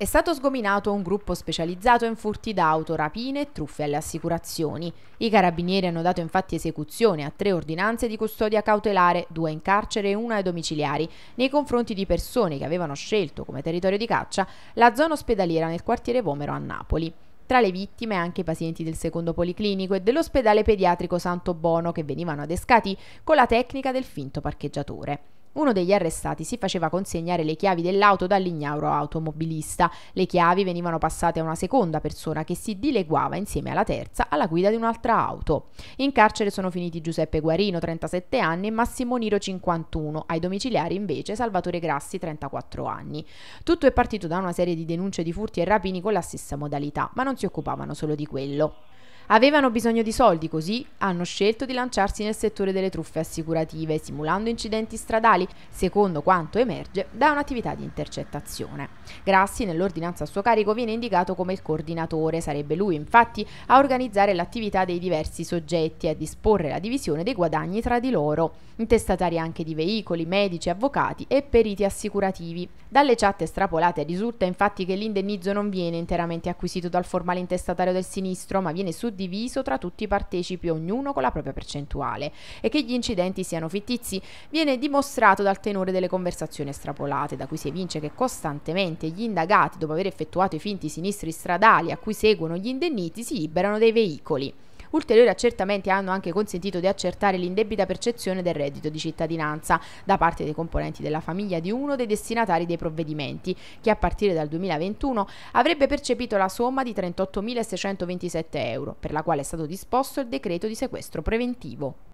È stato sgominato un gruppo specializzato in furti d'auto, rapine e truffe alle assicurazioni. I carabinieri hanno dato infatti esecuzione a tre ordinanze di custodia cautelare, due in carcere e una ai domiciliari, nei confronti di persone che avevano scelto come territorio di caccia la zona ospedaliera nel quartiere Vomero a Napoli. Tra le vittime anche i pazienti del secondo policlinico e dell'ospedale pediatrico Santo Bono che venivano adescati con la tecnica del finto parcheggiatore. Uno degli arrestati si faceva consegnare le chiavi dell'auto dall'ignauro automobilista. Le chiavi venivano passate a una seconda persona che si dileguava insieme alla terza alla guida di un'altra auto. In carcere sono finiti Giuseppe Guarino, 37 anni, e Massimo Niro, 51, ai domiciliari invece Salvatore Grassi, 34 anni. Tutto è partito da una serie di denunce di furti e rapini con la stessa modalità, ma non si occupavano solo di quello. Avevano bisogno di soldi, così hanno scelto di lanciarsi nel settore delle truffe assicurative, simulando incidenti stradali secondo quanto emerge da un'attività di intercettazione. Grassi nell'ordinanza a suo carico viene indicato come il coordinatore, sarebbe lui infatti a organizzare l'attività dei diversi soggetti e a disporre la divisione dei guadagni tra di loro, intestatari anche di veicoli, medici, avvocati e periti assicurativi. Dalle chat estrapolate risulta infatti che l'indennizzo non viene interamente acquisito dal formale intestatario del sinistro, ma viene suddiviso tra tutti i partecipi, ognuno con la propria percentuale, e che gli incidenti siano fittizi viene dimostrato superato dal tenore delle conversazioni estrapolate, da cui si evince che costantemente gli indagati, dopo aver effettuato i finti sinistri stradali a cui seguono gli indenniti, si liberano dei veicoli. Ulteriori accertamenti hanno anche consentito di accertare l'indebita percezione del reddito di cittadinanza da parte dei componenti della famiglia di uno dei destinatari dei provvedimenti, che a partire dal 2021 avrebbe percepito la somma di 38.627 euro, per la quale è stato disposto il decreto di sequestro preventivo.